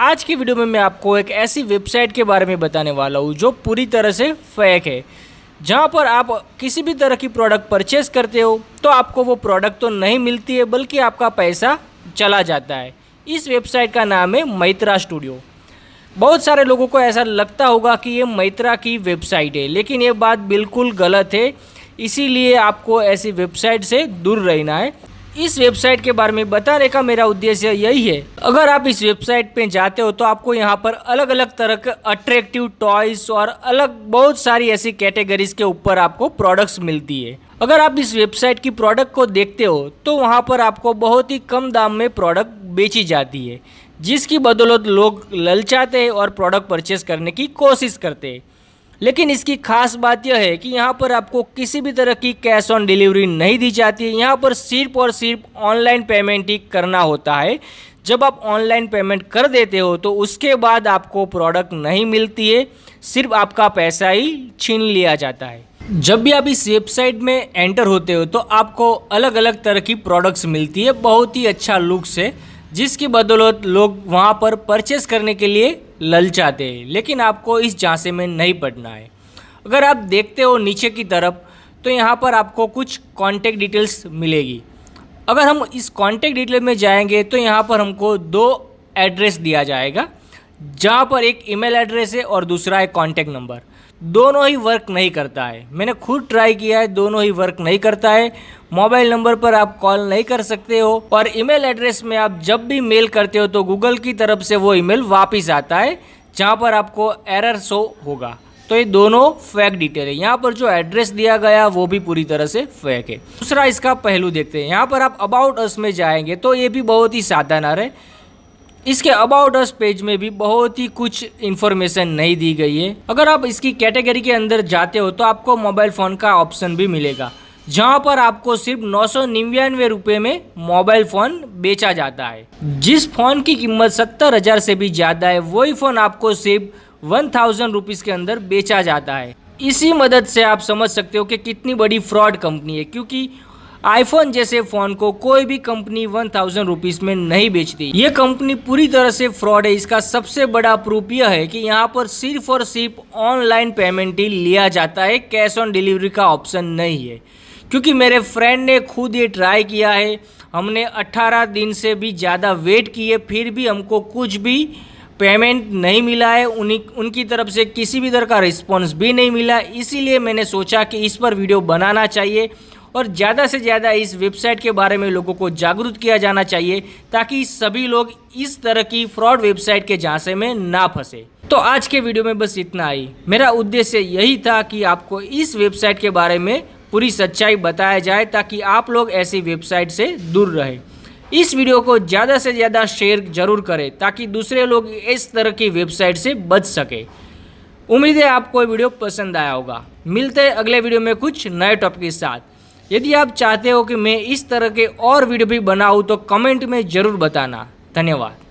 आज की वीडियो में मैं आपको एक ऐसी वेबसाइट के बारे में बताने वाला हूँ जो पूरी तरह से फेक है जहाँ पर आप किसी भी तरह की प्रोडक्ट परचेस करते हो तो आपको वो प्रोडक्ट तो नहीं मिलती है बल्कि आपका पैसा चला जाता है इस वेबसाइट का नाम है मैत्रा स्टूडियो बहुत सारे लोगों को ऐसा लगता होगा कि ये मैत्रा की वेबसाइट है लेकिन ये बात बिल्कुल गलत है इसीलिए आपको ऐसी वेबसाइट से दूर रहना है इस वेबसाइट के बारे में बताने का मेरा उद्देश्य यही है अगर आप इस वेबसाइट पे जाते हो तो आपको यहाँ पर अलग अलग तरह के अट्रैक्टिव टॉयज और अलग बहुत सारी ऐसी कैटेगरीज के ऊपर आपको प्रोडक्ट्स मिलती है अगर आप इस वेबसाइट की प्रोडक्ट को देखते हो तो वहाँ पर आपको बहुत ही कम दाम में प्रोडक्ट बेची जाती है जिसकी बदौलत लोग ललचाते हैं और प्रोडक्ट परचेस करने की कोशिश करते हैं लेकिन इसकी खास बात यह है कि यहाँ पर आपको किसी भी तरह की कैश ऑन डिलीवरी नहीं दी जाती है यहाँ पर सिर्फ और सिर्फ ऑनलाइन पेमेंट ही करना होता है जब आप ऑनलाइन पेमेंट कर देते हो तो उसके बाद आपको प्रोडक्ट नहीं मिलती है सिर्फ आपका पैसा ही छीन लिया जाता है जब भी आप इस वेबसाइट में एंटर होते हो तो आपको अलग अलग तरह की प्रोडक्ट्स मिलती है बहुत ही अच्छा लुक से जिसकी बदौलत लोग वहाँ पर परचेस करने के लिए ललचाते हैं लेकिन आपको इस झांसे में नहीं पड़ना है अगर आप देखते हो नीचे की तरफ तो यहाँ पर आपको कुछ कॉन्टैक्ट डिटेल्स मिलेगी अगर हम इस कॉन्टैक्ट डिटेल में जाएंगे तो यहाँ पर हमको दो एड्रेस दिया जाएगा जहाँ पर एक ईमेल एड्रेस है और दूसरा है कॉन्टैक्ट नंबर दोनों ही वर्क नहीं करता है मैंने खुद ट्राई किया है दोनों ही वर्क नहीं करता है मोबाइल नंबर पर आप कॉल नहीं कर सकते हो और ईमेल एड्रेस में आप जब भी मेल करते हो तो गूगल की तरफ से वो ईमेल वापस आता है जहाँ पर आपको एरर शो होगा तो ये दोनों फेक डिटेल है यहाँ पर जो एड्रेस दिया गया वो भी पूरी तरह से फेक है दूसरा इसका पहलू देखते हैं यहाँ पर आप अबाउट अस में जाएंगे तो ये भी बहुत ही साधारण है इसके अबाउट अस पेज में भी बहुत ही कुछ इन्फॉर्मेशन नहीं दी गई है अगर आप इसकी कैटेगरी के अंदर जाते हो तो आपको मोबाइल फ़ोन का ऑप्शन भी मिलेगा जहाँ पर आपको सिर्फ नौ सौ निन्यानवे रुपये में मोबाइल फ़ोन बेचा जाता है जिस फ़ोन की कीमत सत्तर हज़ार से भी ज़्यादा है वही फ़ोन आपको सिर्फ वन थाउजेंड रुपीज़ के अंदर बेचा जाता है इसी मदद से आप समझ सकते हो कि कितनी बड़ी फ्रॉड कंपनी है क्योंकि आईफोन जैसे फोन को कोई भी कंपनी वन थाउजेंड रुपीज में नहीं बेचती ये कंपनी पूरी तरह से फ्रॉड है इसका सबसे बड़ा प्रूफ यह है कि यहाँ पर सिर्फ और सिर्फ ऑनलाइन पेमेंट ही लिया जाता है कैश ऑन डिलीवरी का ऑप्शन नहीं है क्योंकि मेरे फ्रेंड ने खुद ये ट्राई किया है हमने 18 दिन से भी ज़्यादा वेट किए फिर भी हमको कुछ भी पेमेंट नहीं मिला है उन्हीं उनकी तरफ से किसी भी तरह का रिस्पॉन्स भी नहीं मिला इसीलिए मैंने सोचा कि इस पर वीडियो बनाना चाहिए और ज़्यादा से ज़्यादा इस वेबसाइट के बारे में लोगों को जागरूक किया जाना चाहिए ताकि सभी लोग इस तरह की फ्रॉड वेबसाइट के झांसे में ना फंसे तो आज के वीडियो में बस इतना ही मेरा उद्देश्य यही था कि आपको इस वेबसाइट के बारे में पूरी सच्चाई बताया जाए ताकि आप लोग ऐसी वेबसाइट से दूर रहें इस वीडियो को ज़्यादा से ज़्यादा शेयर जरूर करें ताकि दूसरे लोग इस तरह की वेबसाइट से बच सके उम्मीद है आपको वीडियो पसंद आया होगा मिलते हैं अगले वीडियो में कुछ नए टॉपिक के साथ यदि आप चाहते हो कि मैं इस तरह के और वीडियो भी बनाऊँ तो कमेंट में ज़रूर बताना धन्यवाद